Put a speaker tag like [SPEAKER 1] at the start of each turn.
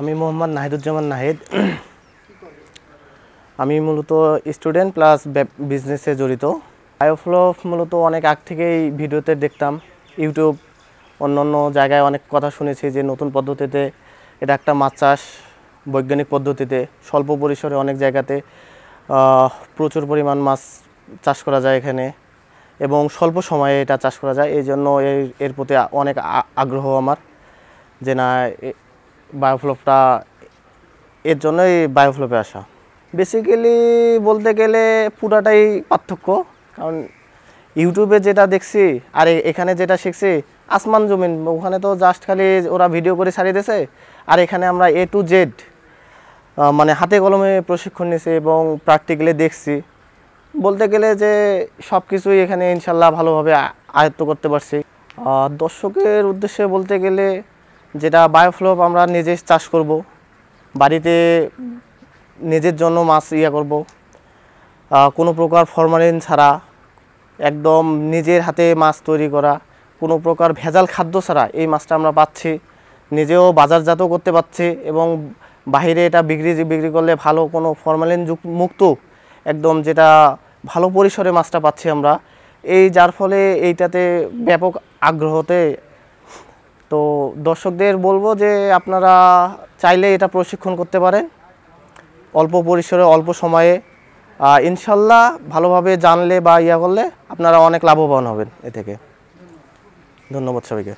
[SPEAKER 1] আমি মোহাম্মদ নাহিদুজ্জামান নাহিদ আমি মূলত স্টুডেন্ট প্লাস বিজনেসে জড়িত বায়োফ্লফ মূলত অনেক আগ থেকেই ভিডিওতে দেখতাম ইউটিউব অন্য অন্য জায়গায় অনেক কথা শুনেছি যে নতুন পদ্ধতিতে এটা একটা মাছ চাষ বৈজ্ঞানিক পদ্ধতিতে স্বল্প পরিসরে অনেক জায়গাতে প্রচুর পরিমাণ মাছ চাষ করা যায় এখানে এবং স্বল্প সময়ে এটা চাষ করা যায় এই জন্য এর প্রতি অনেক আগ্রহ আমার যে না বায়োফ্লপটা এর জন্যই বায়োফ্লপে আসা বেসিক্যালি বলতে গেলে পুরাটাই পার্থক্য কারণ ইউটিউবে যেটা দেখছি আর এখানে যেটা শিখছি আসমান জমিন ওখানে তো জাস্ট খালি ওরা ভিডিও করে ছাড়িয়ে দিয়েছে আর এখানে আমরা এ টু জেড মানে হাতে কলমে প্রশিক্ষণ নিয়েছি এবং প্র্যাকটিক্যালি দেখছি বলতে গেলে যে সব কিছুই এখানে ইনশাল্লাহ ভালোভাবে আয়ত্ত করতে পারছি দর্শকের উদ্দেশ্যে বলতে গেলে যেটা বায়োফ্লোপ আমরা নিজে চাষ করব বাড়িতে নিজের জন্য মাছ ইয়া করব কোনো প্রকার ফরমালিন ছাড়া একদম নিজের হাতে মাছ তৈরি করা কোনো প্রকার ভেজাল খাদ্য ছাড়া এই মাছটা আমরা পাচ্ছি নিজেও বাজারজাতও করতে পারছি এবং বাহিরে এটা বিক্রি বিক্রি করলে ভালো কোনো ফরমালিন মুক্ত একদম যেটা ভালো পরিসরে মাছটা পাচ্ছি আমরা এই যার ফলে এইটাতে ব্যাপক আগ্রহতে তো দর্শকদের বলবো যে আপনারা চাইলে এটা প্রশিক্ষণ করতে পারেন অল্প পরিসরে অল্প সময়ে ইনশাল্লাহ ভালোভাবে জানলে বা ইয়া করলে আপনারা অনেক লাভবান হবেন এ থেকে ধন্যবাদ সবাইকে